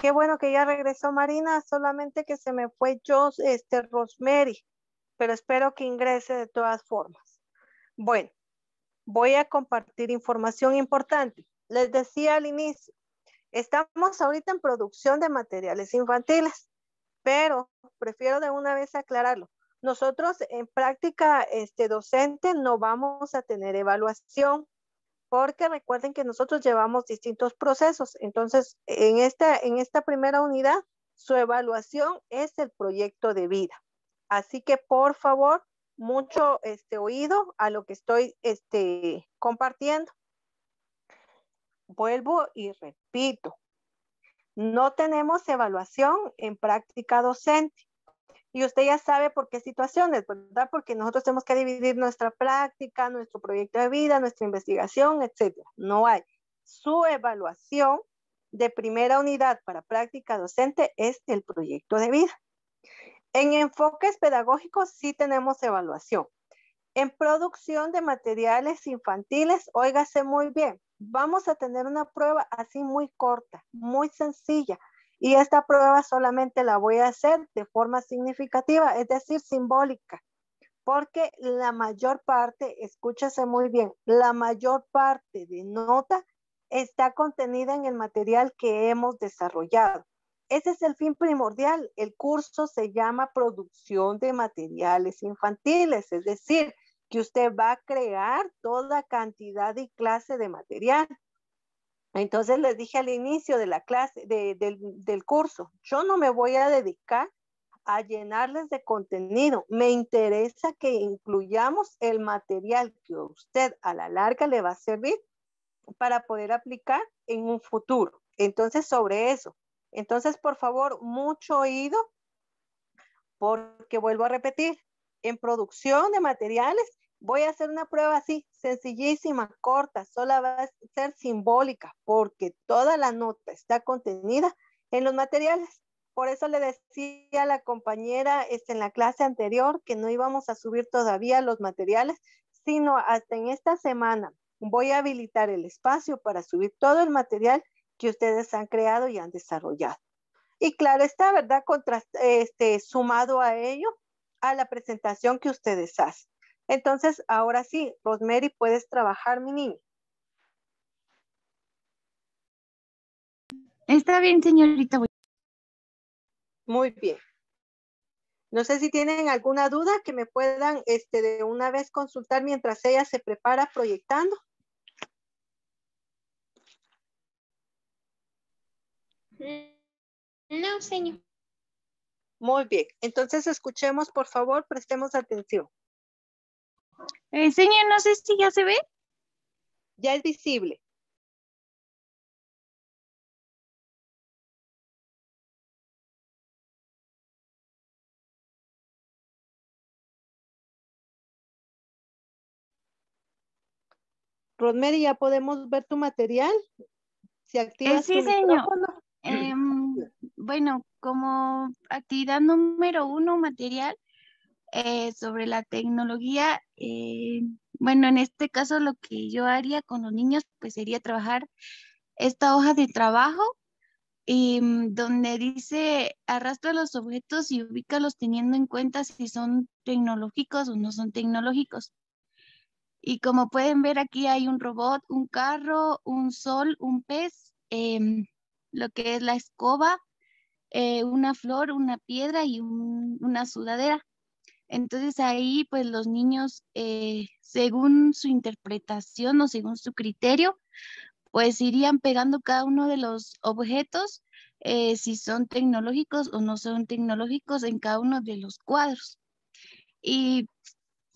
Qué bueno que ya regresó Marina, solamente que se me fue yo, este, Rosemary, pero espero que ingrese de todas formas. Bueno, voy a compartir información importante. Les decía al inicio, estamos ahorita en producción de materiales infantiles, pero prefiero de una vez aclararlo. Nosotros en práctica este, docente no vamos a tener evaluación porque recuerden que nosotros llevamos distintos procesos. Entonces, en esta, en esta primera unidad, su evaluación es el proyecto de vida. Así que, por favor, mucho este, oído a lo que estoy este, compartiendo. Vuelvo y repito, no tenemos evaluación en práctica docente. Y usted ya sabe por qué situaciones, ¿verdad? Porque nosotros tenemos que dividir nuestra práctica, nuestro proyecto de vida, nuestra investigación, etcétera. No hay. Su evaluación de primera unidad para práctica docente es el proyecto de vida. En enfoques pedagógicos sí tenemos evaluación. En producción de materiales infantiles, óigase muy bien, vamos a tener una prueba así muy corta, muy sencilla, y esta prueba solamente la voy a hacer de forma significativa, es decir, simbólica, porque la mayor parte, escúchese muy bien, la mayor parte de nota está contenida en el material que hemos desarrollado. Ese es el fin primordial. El curso se llama producción de materiales infantiles, es decir, que usted va a crear toda cantidad y clase de material. Entonces les dije al inicio de la clase, del, del curso, yo no me voy a dedicar a llenarles de contenido. Me interesa que incluyamos el material que usted a la larga le va a servir para poder aplicar en un futuro. Entonces, sobre eso. Entonces, por favor, mucho oído, porque vuelvo a repetir, en producción de materiales Voy a hacer una prueba así, sencillísima, corta, sola va a ser simbólica, porque toda la nota está contenida en los materiales. Por eso le decía a la compañera este, en la clase anterior que no íbamos a subir todavía los materiales, sino hasta en esta semana voy a habilitar el espacio para subir todo el material que ustedes han creado y han desarrollado. Y claro está, ¿verdad? Contra, este, sumado a ello, a la presentación que ustedes hacen. Entonces, ahora sí, Rosemary, puedes trabajar, mi niña. Está bien, señorita. Muy bien. No sé si tienen alguna duda que me puedan este, de una vez consultar mientras ella se prepara proyectando. No, señor. Muy bien. Entonces escuchemos, por favor, prestemos atención señor, no sé si ya se ve. Ya es visible. Rosemary, ¿ya podemos ver tu material? Si activas eh, sí, señor. Em, bueno, como actividad número uno, material eh, sobre la tecnología eh, bueno, en este caso lo que yo haría con los niños pues sería trabajar esta hoja de trabajo eh, donde dice arrastra los objetos y ubícalos teniendo en cuenta si son tecnológicos o no son tecnológicos. Y como pueden ver aquí hay un robot, un carro, un sol, un pez, em, lo que es la escoba, eh, una flor, una piedra y una sudadera. Entonces ahí pues los niños, eh, según su interpretación o según su criterio, pues irían pegando cada uno de los objetos, eh, si son tecnológicos o no son tecnológicos, en cada uno de los cuadros. Y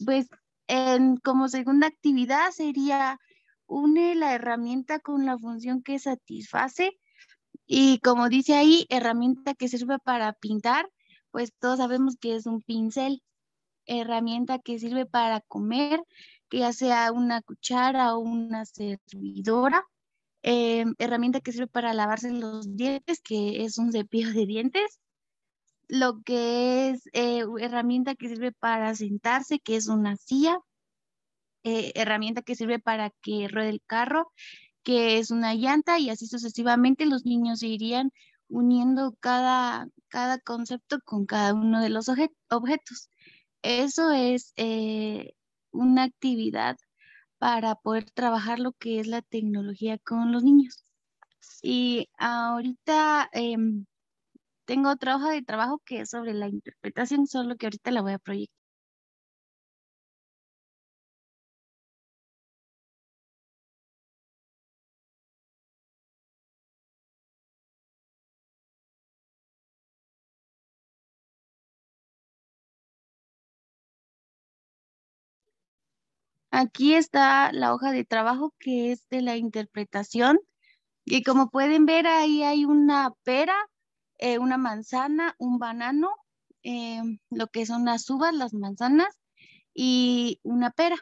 pues en, como segunda actividad sería une la herramienta con la función que satisface y como dice ahí, herramienta que sirve para pintar, pues todos sabemos que es un pincel herramienta que sirve para comer, que ya sea una cuchara o una servidora, eh, herramienta que sirve para lavarse los dientes, que es un cepillo de dientes, lo que es eh, herramienta que sirve para sentarse, que es una silla, eh, herramienta que sirve para que ruede el carro, que es una llanta, y así sucesivamente los niños irían uniendo cada, cada concepto con cada uno de los objetos eso es eh, una actividad para poder trabajar lo que es la tecnología con los niños. Y ahorita em, tengo otra hoja de trabajo que es sobre la interpretación, solo que ahorita la voy a proyectar. Aquí está la hoja de trabajo que es de la interpretación. Y como pueden ver, ahí hay una pera, eh, una manzana, un banano, eh, lo que son las uvas, las manzanas y una pera.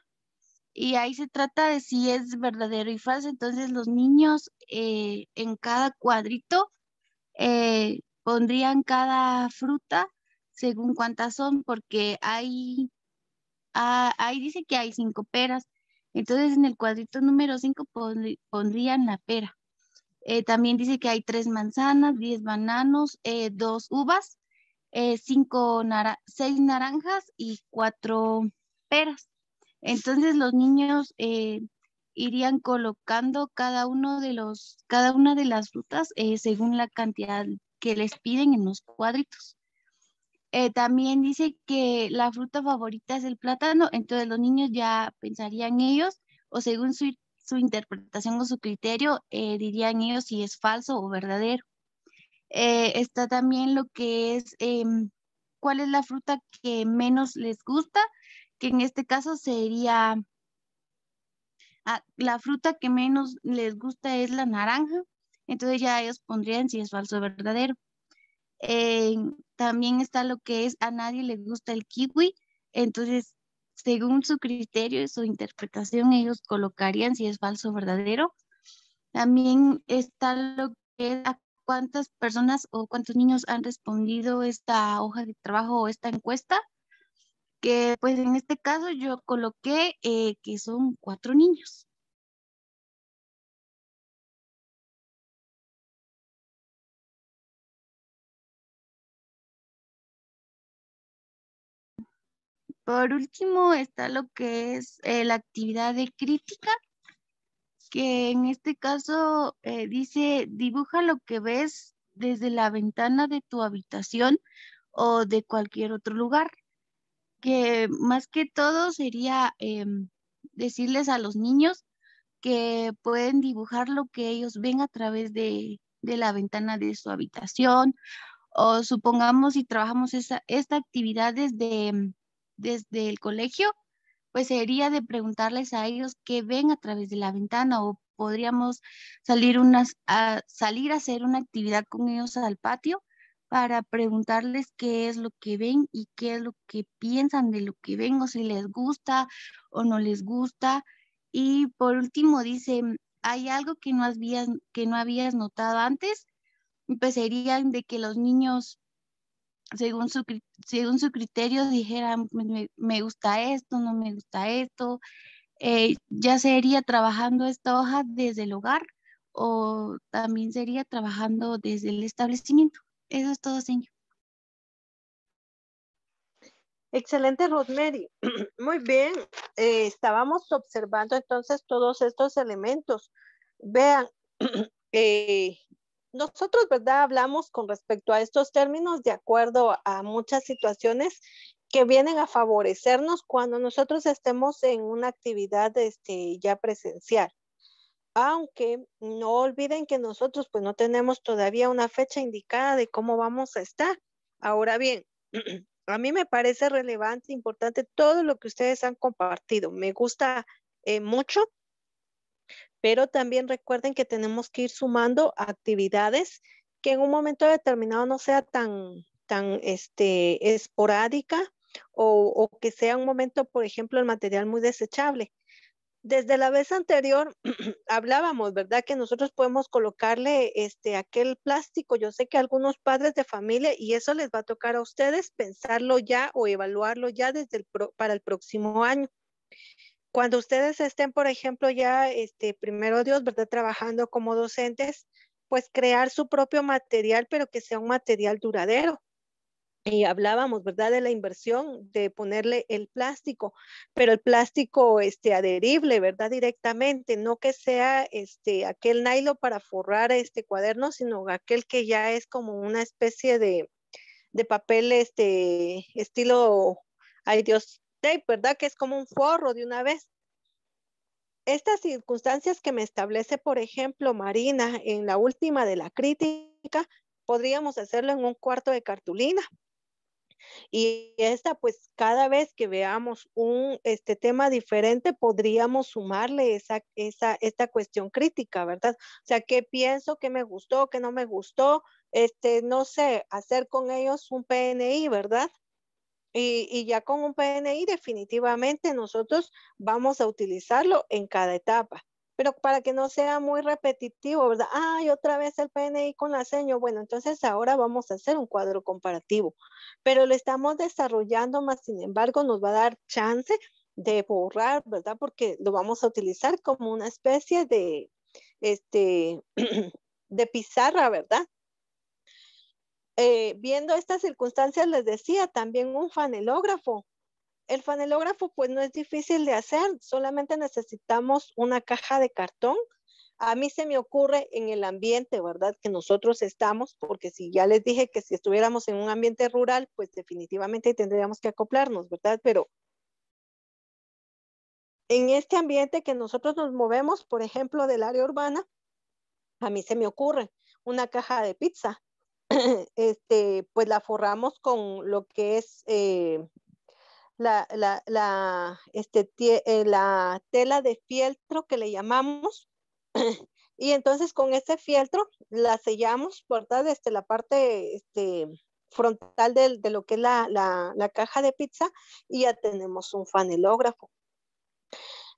Y ahí se trata de si es verdadero y falso. Entonces los niños eh, en cada cuadrito pondrían cada fruta según cuántas son, porque hay Ah, ahí dice que hay cinco peras, entonces en el cuadrito número cinco pondrían la pera. Eh, también dice que hay tres manzanas, diez bananos, eh, dos uvas, eh, cinco seis naranjas y cuatro peras. Entonces los niños irían colocando cada uno de los, cada una de las frutas según la cantidad que les piden en los cuadritos. Eh, también dice que la fruta favorita es el plátano, entonces los niños ya pensarían ellos, o según su, interpretación o su criterio, eh, dirían ellos si es falso o verdadero. Eh, está también lo que es em, cuál es la fruta que menos les gusta, que en este caso sería ah, la fruta que menos les gusta es la naranja, entonces ya ellos pondrían si es falso o verdadero también está lo que es a nadie le gusta el kiwi, entonces según su criterio y su interpretación ellos colocarían si es falso o verdadero. También está lo que es a cuántas personas o cuántos niños han respondido esta hoja de trabajo o esta encuesta, que pues en este caso yo coloqué eh, que son cuatro niños. Por último está lo que es eh, la actividad de crítica, que en este caso eh, dice dibuja lo que ves desde la ventana de tu habitación o de cualquier otro lugar, que más que todo sería em, decirles a los niños que pueden dibujar lo que ellos ven a través de, de la ventana de su habitación o supongamos si trabajamos esta actividad desde em, desde el colegio, pues sería de preguntarles a ellos qué ven a través de la ventana o podríamos salir, unas, a, salir a hacer una actividad con ellos al patio para preguntarles qué es lo que ven y qué es lo que piensan de lo que ven o si les gusta o no les gusta. Y por último dice, ¿hay algo que no habías, que no habías notado antes? Pues serían de que los niños según su, según criterio dijera, me, gusta esto, no me gusta esto, eh, ya sería trabajando esta hoja desde el hogar o también sería trabajando desde el establecimiento. Eso es todo, señor. Excelente, Rosemary. Muy bien. Eh, estábamos observando entonces todos estos elementos. Vean, eh, nosotros, ¿verdad? Hablamos con respecto a estos términos de acuerdo a muchas situaciones que vienen a favorecernos cuando nosotros estemos en una actividad este, ya presencial. Aunque no olviden que nosotros pues no tenemos todavía una fecha indicada de cómo vamos a estar. Ahora bien, a mí me parece relevante, importante todo lo que ustedes han compartido. Me gusta eh, mucho pero también recuerden que tenemos que ir sumando actividades que en un momento determinado no sea tan, tan este, esporádica o, que sea un momento, por ejemplo, el material muy desechable. Desde la vez anterior hablábamos, ¿verdad? Que nosotros podemos colocarle este aquel plástico. Yo sé que algunos padres de familia y eso les va a tocar a ustedes pensarlo ya o evaluarlo ya desde el para el próximo año. Cuando ustedes estén, por ejemplo, ya, este, primero Dios, ¿verdad? Trabajando como docentes, pues crear su propio material, pero que sea un material duradero. Y hablábamos, ¿verdad? De la inversión, de ponerle el plástico, pero el plástico este, adherible, ¿verdad? Directamente, no que sea este, aquel nylon para forrar este cuaderno, sino aquel que ya es como una especie de, de papel, este, estilo, ay Dios, ¿verdad? Que es como un forro de una vez. Estas circunstancias que me establece, por ejemplo, Marina, en la última de la crítica, podríamos hacerlo en un cuarto de cartulina. Y esta, pues cada vez que veamos un este tema diferente, podríamos sumarle esa, esa, esta cuestión crítica, ¿verdad? O sea, qué pienso, qué me gustó, qué no me gustó, este, no sé, hacer con ellos un PNI, ¿verdad? Y, ya con un PNI definitivamente nosotros vamos a utilizarlo en cada etapa. Pero para que no sea muy repetitivo, ¿verdad? Ay, otra vez el PNI con la seño. Bueno, entonces ahora vamos a hacer un cuadro comparativo. Pero lo estamos desarrollando, más sin embargo, nos va a dar chance de borrar, ¿verdad? Porque lo vamos a utilizar como una especie de, este, de pizarra, ¿verdad? Eh, viendo estas circunstancias, les decía también un fanelógrafo. El fanelógrafo pues no es difícil de hacer, solamente necesitamos una caja de cartón. A mí se me ocurre en el ambiente, ¿verdad? Que nosotros estamos, porque si ya les dije que si estuviéramos en un ambiente rural, pues definitivamente tendríamos que acoplarnos, ¿verdad? Pero en este ambiente que nosotros nos movemos, por ejemplo, del área urbana, a mí se me ocurre una caja de pizza este, pues la forramos con lo que es eh, la, este, eh, la tela de fieltro que le llamamos. Y entonces con ese fieltro la sellamos, por Desde la parte este, frontal de, lo que es la, la, caja de pizza y ya tenemos un fanelógrafo.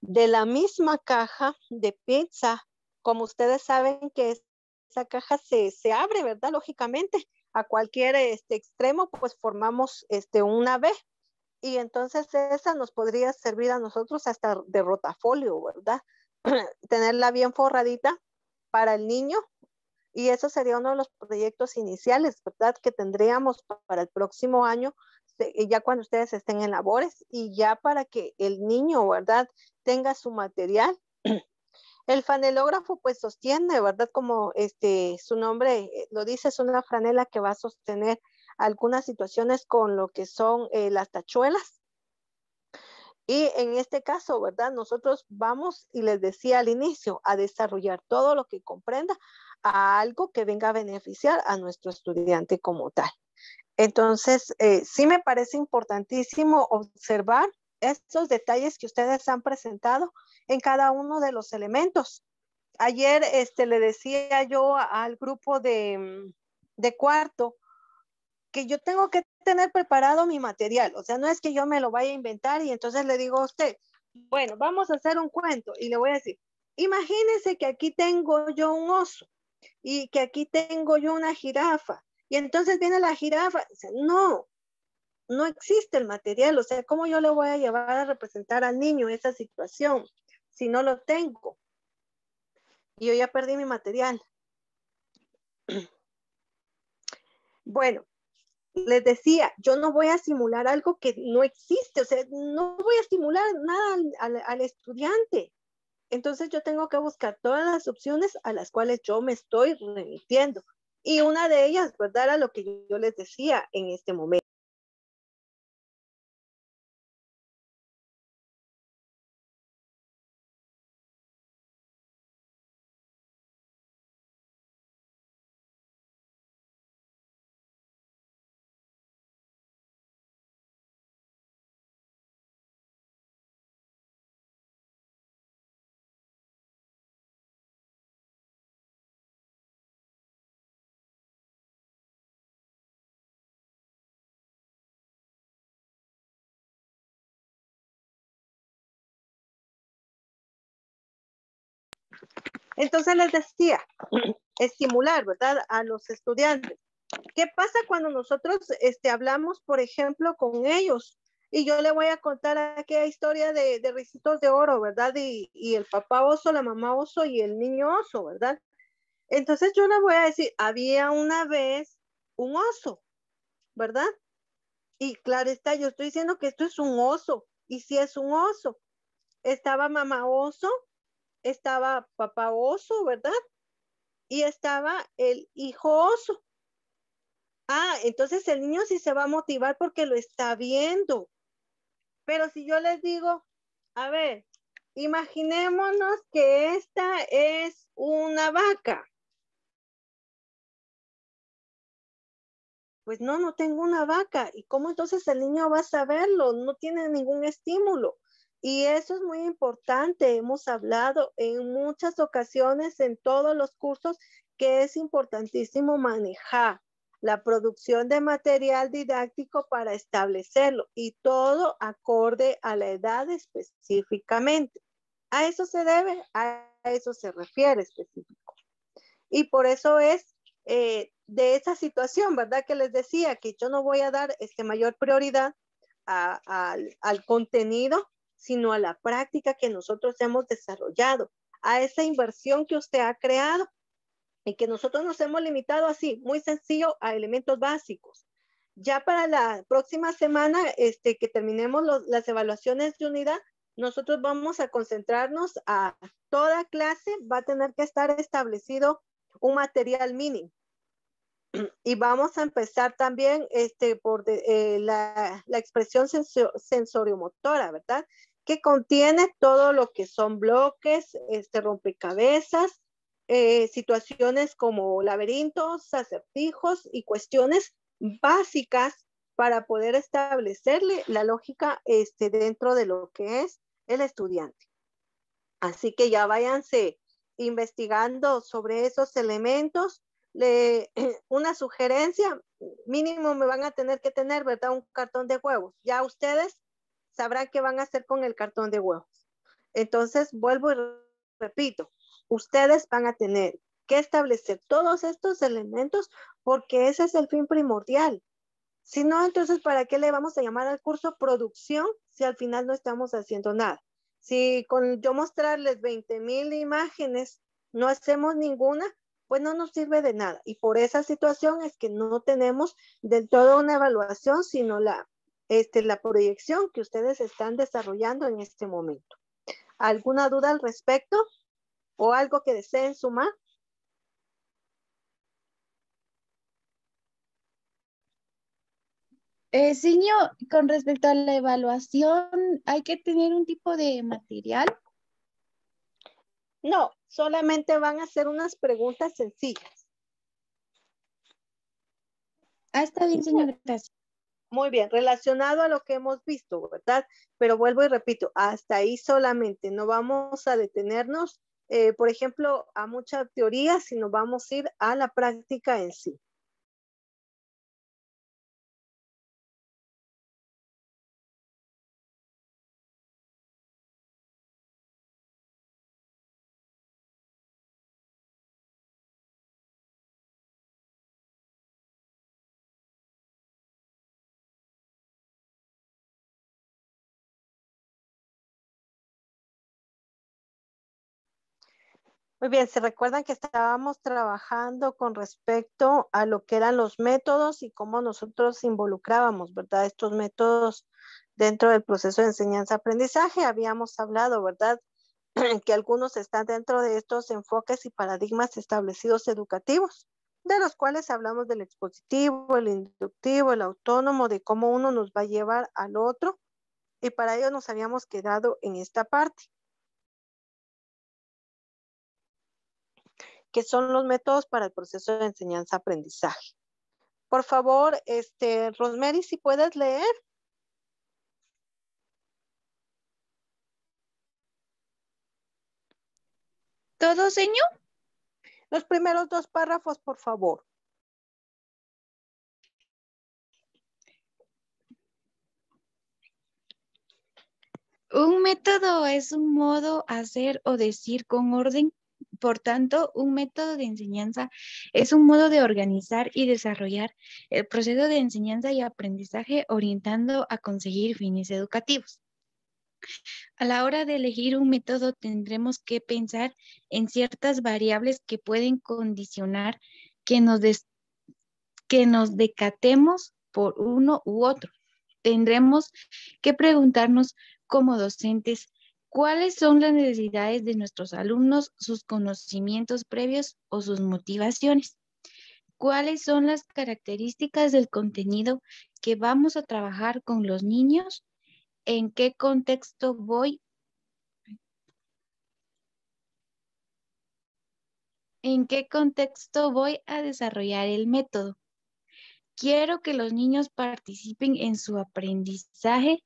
De la misma caja de pizza, como ustedes saben que es esa caja se, abre, ¿verdad? Lógicamente, a cualquier este, extremo, pues formamos este, una B. Y entonces esa nos podría servir a nosotros hasta de rotafolio, ¿verdad? Tenerla bien forradita para el niño. Y eso sería uno de los proyectos iniciales, ¿verdad? Que tendríamos para el próximo año, ya cuando ustedes estén en labores y ya para que el niño, ¿verdad? Tenga su material el fanelógrafo pues sostiene, ¿verdad? Como este su nombre eh, lo dice, es una franela que va a sostener algunas situaciones con lo que son eh, las tachuelas. Y en este caso, ¿verdad? Nosotros vamos, y les decía al inicio, a desarrollar todo lo que comprenda a algo que venga a beneficiar a nuestro estudiante como tal. Entonces, eh, sí me parece importantísimo observar estos detalles que ustedes han presentado en cada uno de los elementos. Ayer este, le decía yo al grupo de, cuarto que yo tengo que tener preparado mi material, o sea, no es que yo me lo vaya a inventar y entonces le digo a usted, bueno, vamos a hacer un cuento y le voy a decir, imagínese que aquí tengo yo un oso y que aquí tengo yo una jirafa y entonces viene la jirafa, dice, no, no existe el material, o sea, ¿cómo yo le voy a llevar a representar al niño esa situación si no lo tengo? Y Yo ya perdí mi material. Bueno, les decía, yo no voy a simular algo que no existe, o sea, no voy a simular nada al, estudiante. Entonces yo tengo que buscar todas las opciones a las cuales yo me estoy remitiendo. Y una de ellas, dar a lo que yo les decía en este momento. Entonces les decía, estimular, ¿verdad? A los estudiantes. ¿Qué pasa cuando nosotros este, hablamos, por ejemplo, con ellos? Y yo le voy a contar aquella historia de, de Ricitos de Oro, ¿verdad? Y, y, el papá oso, la mamá oso y el niño oso, ¿verdad? Entonces yo le voy a decir, había una vez un oso, ¿verdad? Y claro está, yo estoy diciendo que esto es un oso. Y si es un oso, estaba mamá oso, estaba papá oso, ¿verdad? Y estaba el hijo oso. Ah, entonces el niño sí se va a motivar porque lo está viendo. Pero si yo les digo, a ver, imaginémonos que esta es una vaca. Pues no, no tengo una vaca. ¿Y cómo entonces el niño va a saberlo? No tiene ningún estímulo. Y eso es muy importante. Hemos hablado en muchas ocasiones en todos los cursos que es importantísimo manejar la producción de material didáctico para establecerlo y todo acorde a la edad específicamente. A eso se debe, a eso se refiere específico. Y por eso es eh, de esa situación, ¿verdad? Que les decía que yo no voy a dar este, mayor prioridad al, al contenido sino a la práctica que nosotros hemos desarrollado, a esa inversión que usted ha creado y que nosotros nos hemos limitado así, muy sencillo, a elementos básicos. Ya para la próxima semana, este, que terminemos las evaluaciones de unidad, nosotros vamos a concentrarnos a toda clase, va a tener que estar establecido un material mínimo y vamos a empezar también este, por eh, la, expresión sensorio sensoriomotora, ¿verdad? Que contiene todo lo que son bloques, este, rompecabezas, eh, situaciones como laberintos, acertijos y cuestiones básicas para poder establecerle la lógica este, dentro de lo que es el estudiante. Así que ya váyanse investigando sobre esos elementos le, una sugerencia, mínimo me van a tener que tener, ¿verdad? Un cartón de huevos. Ya ustedes sabrán qué van a hacer con el cartón de huevos. Entonces, vuelvo y repito, ustedes van a tener que establecer todos estos elementos porque ese es el fin primordial. Si no, entonces, ¿para qué le vamos a llamar al curso producción si al final no estamos haciendo nada? Si con yo mostrarles 20 mil imágenes no hacemos ninguna, pues no nos sirve de nada. Y por esa situación es que no tenemos del todo una evaluación, sino la, este, la proyección que ustedes están desarrollando en este momento. ¿Alguna duda al respecto o algo que deseen sumar? Eh, con respecto a la evaluación, ¿hay que tener un tipo de material? No, solamente van a hacer unas preguntas sencillas. Hasta ah, ahí, bien, Muy bien, relacionado a lo que hemos visto, ¿verdad? Pero vuelvo y repito, hasta ahí solamente, no vamos a detenernos, eh, por ejemplo, a muchas teorías, sino vamos a ir a la práctica en sí. Muy bien, se recuerdan que estábamos trabajando con respecto a lo que eran los métodos y cómo nosotros involucrábamos, ¿verdad? Estos métodos dentro del proceso de enseñanza-aprendizaje. Habíamos hablado, ¿verdad? que algunos están dentro de estos enfoques y paradigmas establecidos educativos, de los cuales hablamos del expositivo, el inductivo, el autónomo, de cómo uno nos va a llevar al otro. Y para ello nos habíamos quedado en esta parte. que son los métodos para el proceso de enseñanza-aprendizaje. Por favor, este, Rosemary, si puedes leer. ¿Todo, señor? Los primeros dos párrafos, por favor. Un método es un modo hacer o decir con orden por tanto, un método de enseñanza es un modo de organizar y desarrollar el proceso de enseñanza y aprendizaje orientando a conseguir fines educativos. A la hora de elegir un método tendremos que pensar en ciertas variables que pueden condicionar que nos, que nos decatemos por uno u otro. Tendremos que preguntarnos como docentes ¿Cuáles son las necesidades de nuestros alumnos, sus conocimientos previos o sus motivaciones? ¿Cuáles son las características del contenido que vamos a trabajar con los niños? ¿En qué contexto voy? ¿En qué contexto voy a desarrollar el método? Quiero que los niños participen en su aprendizaje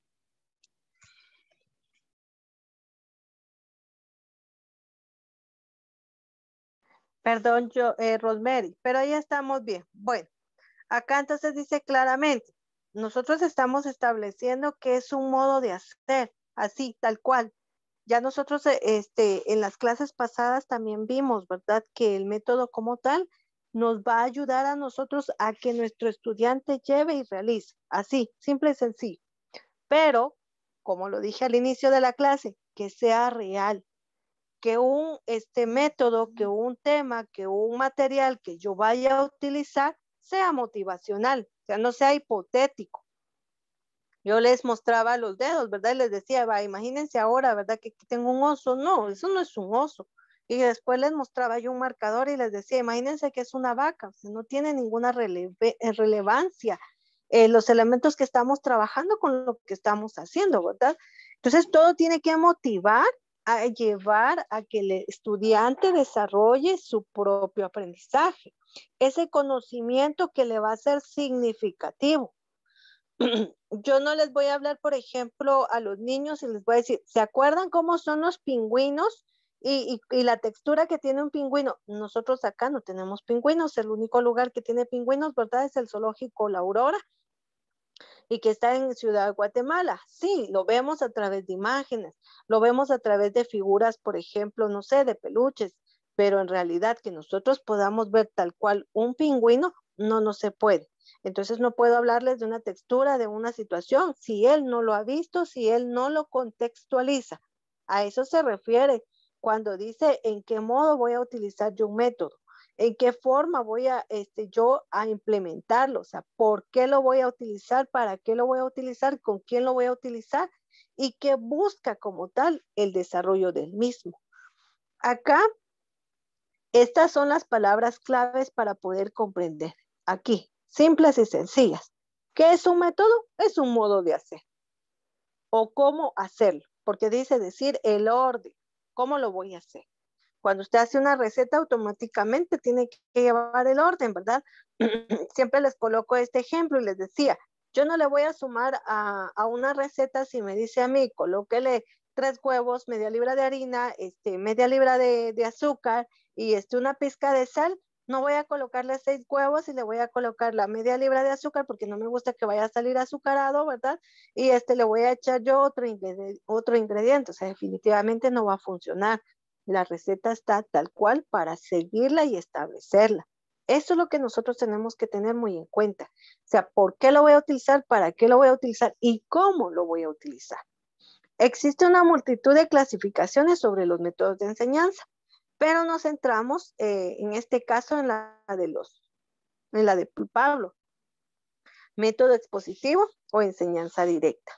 Perdón, yo, eh, Rosemary, pero ahí estamos bien. Bueno, acá entonces dice claramente, nosotros estamos estableciendo que es un modo de hacer, así, tal cual. Ya nosotros eh, este, en las clases pasadas también vimos, ¿verdad? Que el método como tal nos va a ayudar a nosotros a que nuestro estudiante lleve y realice, así, simple y sencillo. Pero, como lo dije al inicio de la clase, que sea real, que un este método, que un tema, que un material que yo vaya a utilizar sea motivacional, o no sea hipotético. Yo les mostraba los dedos, ¿verdad? Y les decía, va, imagínense ahora, ¿verdad? Que tengo un oso. No, eso no es un oso. Y después les mostraba yo un marcador y les decía, imagínense que es una vaca, o no tiene ninguna eh, relevancia eh, los elementos que estamos trabajando con lo que estamos haciendo, ¿verdad? Entonces, todo tiene que motivar a llevar a que el estudiante desarrolle su propio aprendizaje, ese conocimiento que le va a ser significativo. Yo no les voy a hablar, por ejemplo, a los niños y les voy a decir, ¿se acuerdan cómo son los pingüinos y, y la textura que tiene un pingüino? Nosotros acá no tenemos pingüinos, el único lugar que tiene pingüinos, ¿verdad? Es el zoológico La Aurora, y que está en Ciudad de Guatemala. Sí, lo vemos a través de imágenes, lo vemos a través de figuras, por ejemplo, no sé, de peluches, pero en realidad que nosotros podamos ver tal cual un pingüino, no, no se puede. Entonces no puedo hablarles de una textura, de una situación, si él no lo ha visto, si él no lo contextualiza. A eso se refiere cuando dice en qué modo voy a utilizar yo un método en qué forma voy a, este, yo a implementarlo, o sea, por qué lo voy a utilizar, para qué lo voy a utilizar, con quién lo voy a utilizar y qué busca como tal el desarrollo del mismo. Acá, estas son las palabras claves para poder comprender. Aquí, simples y sencillas. ¿Qué es un método? Es un modo de hacer. O cómo hacerlo, porque dice decir el orden, cómo lo voy a hacer. Cuando usted hace una receta, automáticamente tiene que llevar el orden, ¿verdad? Siempre les coloco este ejemplo y les decía, yo no le voy a sumar a, una receta si me dice a mí, colóquele tres huevos, media libra de harina, este, media libra de, azúcar y este, una pizca de sal, no voy a colocarle seis huevos y le voy a colocar la media libra de azúcar porque no me gusta que vaya a salir azucarado, ¿verdad? Y este le voy a echar yo otro, otro ingrediente, o sea, definitivamente no va a funcionar la receta está tal cual para seguirla y establecerla. Eso es lo que nosotros tenemos que tener muy en cuenta. O sea, ¿por qué lo voy a utilizar? ¿Para qué lo voy a utilizar? ¿Y cómo lo voy a utilizar? Existe una multitud de clasificaciones sobre los métodos de enseñanza, pero nos centramos eh, en este caso en la de los, en la de Pablo, método expositivo o enseñanza directa.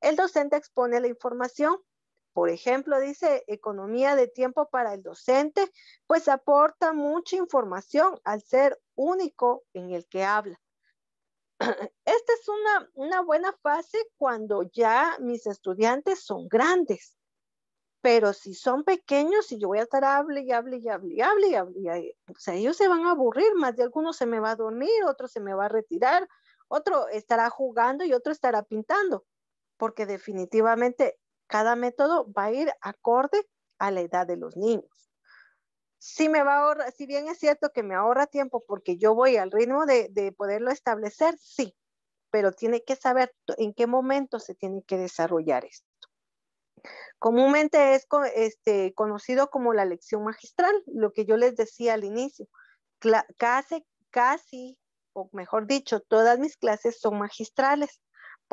El docente expone la información por ejemplo, dice economía de tiempo para el docente, pues aporta mucha información al ser único en el que habla. Esta es una, una buena fase cuando ya mis estudiantes son grandes, pero si son pequeños y yo voy a estar hable y hable y hable y hable y sea, ellos se van a aburrir, más de algunos se me va a dormir, otro se me va a retirar, otro estará jugando y otro estará pintando porque definitivamente cada método va a ir acorde a la edad de los niños. Si, me va si bien es cierto que me ahorra tiempo porque yo voy al ritmo de, poderlo establecer, sí, pero tiene que saber en qué momento se tiene que desarrollar esto. Comúnmente es este, conocido como la lección magistral, lo que yo les decía al inicio. casi, o mejor dicho, todas mis clases son magistrales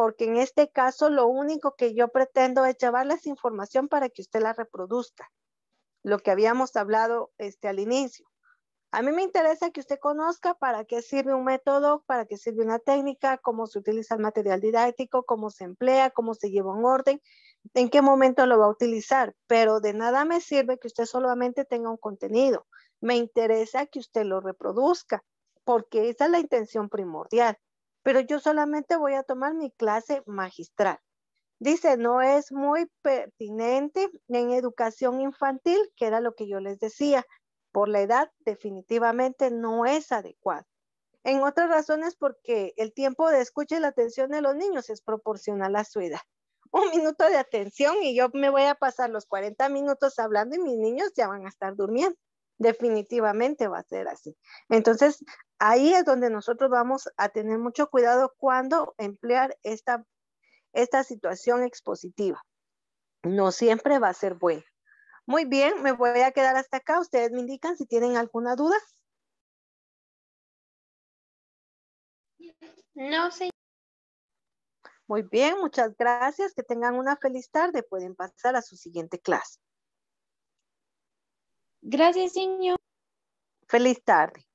porque en este caso lo único que yo pretendo es llevarles información para que usted la reproduzca, lo que habíamos hablado este, al inicio. A mí me interesa que usted conozca para qué sirve un método, para qué sirve una técnica, cómo se utiliza el material didáctico, cómo se emplea, cómo se lleva un orden, en qué momento lo va a utilizar, pero de nada me sirve que usted solamente tenga un contenido. Me interesa que usted lo reproduzca, porque esa es la intención primordial pero yo solamente voy a tomar mi clase magistral. Dice, no es muy pertinente en educación infantil, que era lo que yo les decía. Por la edad definitivamente no es adecuado. En otras razones, porque el tiempo de escucha y la atención de los niños es proporcional a su edad. Un minuto de atención y yo me voy a pasar los 40 minutos hablando y mis niños ya van a estar durmiendo definitivamente va a ser así. Entonces, ahí es donde nosotros vamos a tener mucho cuidado cuando emplear esta, esta situación expositiva. No siempre va a ser bueno. Muy bien, me voy a quedar hasta acá. Ustedes me indican si tienen alguna duda. No, señor. Muy bien, muchas gracias. Que tengan una feliz tarde. Pueden pasar a su siguiente clase. Gracias, señor. Feliz tarde.